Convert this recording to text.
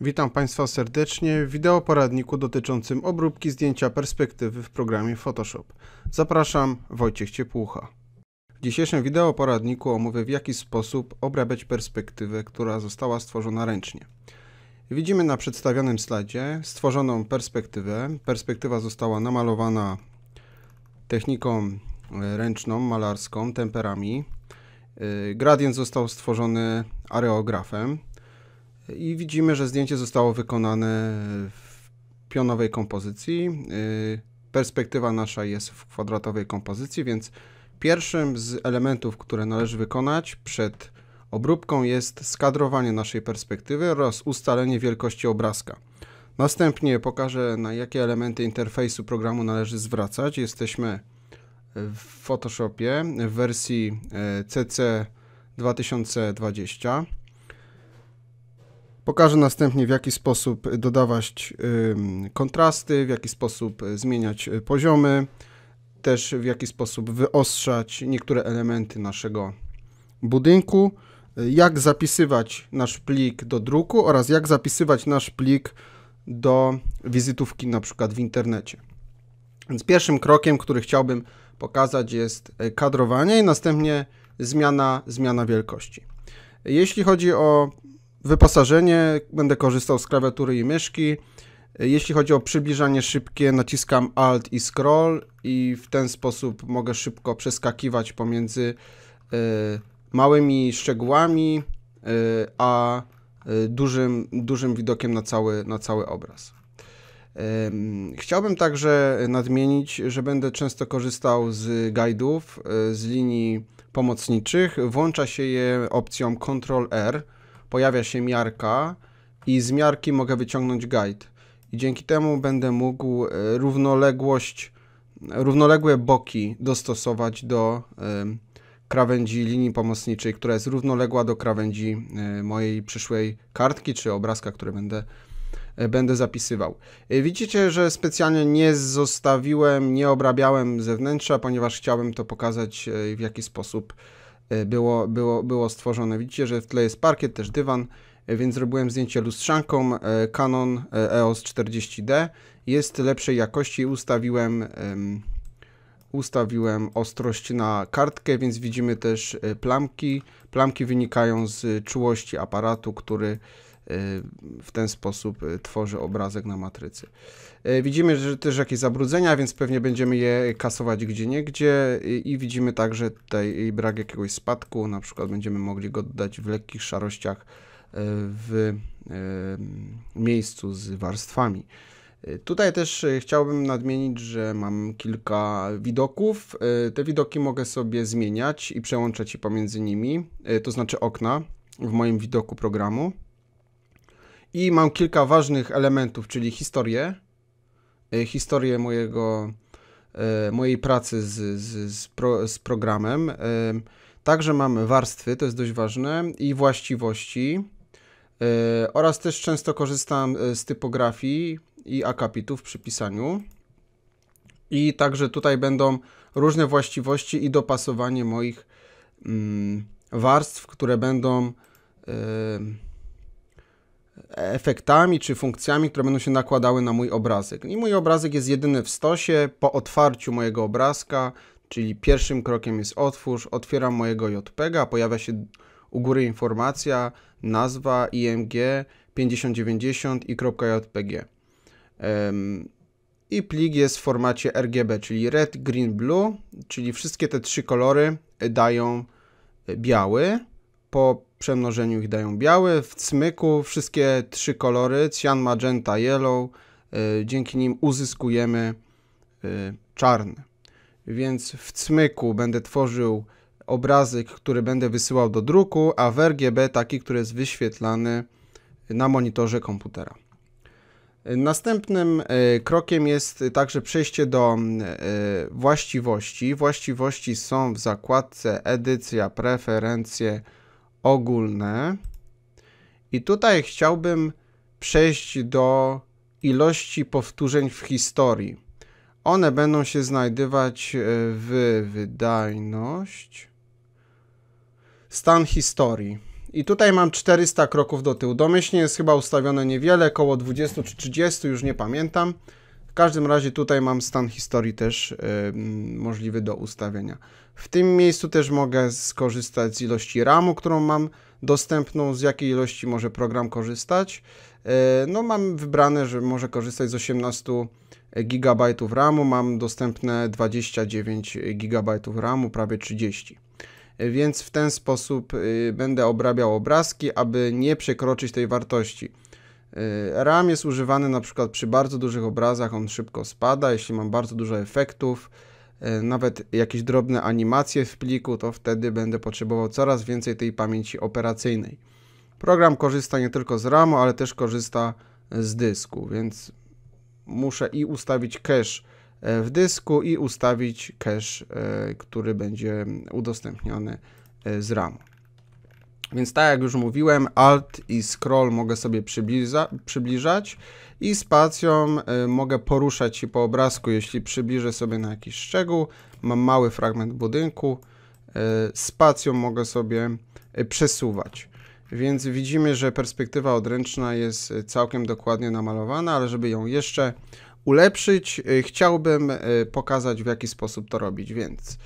Witam Państwa serdecznie w wideoporadniku dotyczącym obróbki zdjęcia perspektywy w programie Photoshop. Zapraszam, Wojciech Ciepłucha. W dzisiejszym wideoporadniku omówię w jaki sposób obrabiać perspektywę, która została stworzona ręcznie. Widzimy na przedstawionym slajdzie stworzoną perspektywę. Perspektywa została namalowana techniką e, ręczną, malarską, temperami. E, gradient został stworzony areografem. I widzimy, że zdjęcie zostało wykonane w pionowej kompozycji. Y, perspektywa nasza jest w kwadratowej kompozycji, więc pierwszym z elementów, które należy wykonać przed obróbką jest skadrowanie naszej perspektywy oraz ustalenie wielkości obrazka. Następnie pokażę, na jakie elementy interfejsu programu należy zwracać. Jesteśmy w Photoshopie w wersji CC y, 2020. Pokażę następnie, w jaki sposób dodawać kontrasty, w jaki sposób e, zmieniać e, poziomy, też w jaki sposób wyostrzać niektóre elementy naszego budynku, e, jak zapisywać nasz plik do druku oraz jak zapisywać nasz plik do wizytówki na przykład w internecie. Więc pierwszym krokiem, który chciałbym pokazać jest kadrowanie i następnie zmiana, zmiana wielkości. Jeśli chodzi o wyposażenie, będę korzystał z klawiatury i myszki. Jeśli chodzi o przybliżanie szybkie, naciskam Alt i Scroll i w ten sposób mogę szybko przeskakiwać pomiędzy e, małymi szczegółami e, a e, dużym, dużym widokiem na cały, na cały obraz. Chciałbym także nadmienić, że będę często korzystał z guide'ów, z linii pomocniczych. Włącza się je opcją Ctrl R pojawia się miarka i z miarki mogę wyciągnąć guide. I dzięki temu będę mógł e, równoległość, równoległe boki dostosować do krawędzi linii pomocniczej, która jest równoległa do krawędzi e, mojej przyszłej kartki czy obrazka, który będę, e, będę zapisywał. Widzicie, że specjalnie nie zostawiłem, nie obrabiałem zewnętrza, ponieważ chciałem to pokazać w jaki sposób Y, było, było, było stworzone. Widzicie, że w tle jest parkiet, też dywan, y, więc zrobiłem zdjęcie lustrzanką y, Canon EOS 40D. Jest lepszej jakości, ustawiłem ustawiłem ostrość na kartkę, więc widzimy też plamki. Plamki wynikają z czułości aparatu, który Y, w ten sposób y, tworzy obrazek na matrycy. Y, widzimy że też jakieś zabrudzenia, więc pewnie będziemy je kasować gdzie niegdzie i widzimy także tutaj brak jakiegoś spadku, na przykład będziemy mogli go dodać w lekkich szarościach w miejscu z warstwami. Tutaj też chciałbym nadmienić, że mam kilka widoków. Te widoki mogę sobie zmieniać i przełączać je pomiędzy nimi, to znaczy okna w moim widoku programu. I mam kilka ważnych elementów, czyli historię, y, historię mojego, y, mojej pracy z, z, z, pro, z programem. Y, także mamy warstwy, to jest dość ważne, i właściwości. Oraz też często korzystam z typografii i akapitów przy pisaniu. I także tutaj będą różne właściwości i dopasowanie moich mm, warstw, które będą efektami czy funkcjami, które będą się nakładały na mój obrazek. I mój obrazek jest jedyny w stosie. Po otwarciu mojego obrazka, czyli pierwszym krokiem jest otwórz, otwieram mojego JPEGa, pojawia się u góry informacja, nazwa IMG 5090 i .jpg. Um, I plik jest w formacie RGB, czyli red, green, blue, czyli wszystkie te trzy kolory dają biały po przemnożeniu ich dają biały. W cmyku wszystkie trzy kolory, cyan, magenta, yellow, y, dzięki nim uzyskujemy y, czarny. Więc w cmyku będę tworzył obrazek, który będę wysyłał do druku, a w RGB taki, który jest wyświetlany na monitorze komputera. Y, następnym krokiem jest także przejście do właściwości. Właściwości są w zakładce edycja, preferencje, ogólne i tutaj chciałbym przejść do ilości powtórzeń w historii. One będą się znajdywać e, w wydajność, stan historii. I tutaj mam 400 kroków do tyłu. Domyślnie jest chyba ustawione niewiele, koło 20 czy 30, już nie pamiętam każdym razie tutaj mam stan historii też możliwy do ustawienia. W tym miejscu też mogę skorzystać z ilości RAMu, którą mam dostępną, z jakiej ilości może program korzystać. E, no mam wybrane, że może korzystać z 18 GB RAMu, mam dostępne 29 GB RAMu, prawie 30 e, więc w ten sposób y, będę obrabiał obrazki, aby nie przekroczyć tej wartości. Y, RAM jest używany na przykład przy bardzo dużych obrazach, on szybko spada, jeśli mam bardzo dużo efektów, y, nawet jakieś drobne animacje w pliku, to wtedy będę potrzebował coraz więcej tej pamięci operacyjnej. Program korzysta nie tylko z RAMu, ale też korzysta z dysku, więc muszę i ustawić cache y, w dysku i ustawić cache, który będzie udostępniony z RAMu. Więc tak jak już mówiłem, Alt i Scroll mogę sobie przybliża, przybliżać i spacją y, mogę poruszać się po obrazku, jeśli przybliżę sobie na jakiś szczegół. Mam mały fragment budynku, y, spacją mogę sobie y, przesuwać. Więc widzimy, że perspektywa odręczna jest y, całkiem dokładnie namalowana, ale żeby ją jeszcze ulepszyć, y, chciałbym y, pokazać w jaki sposób to robić, więc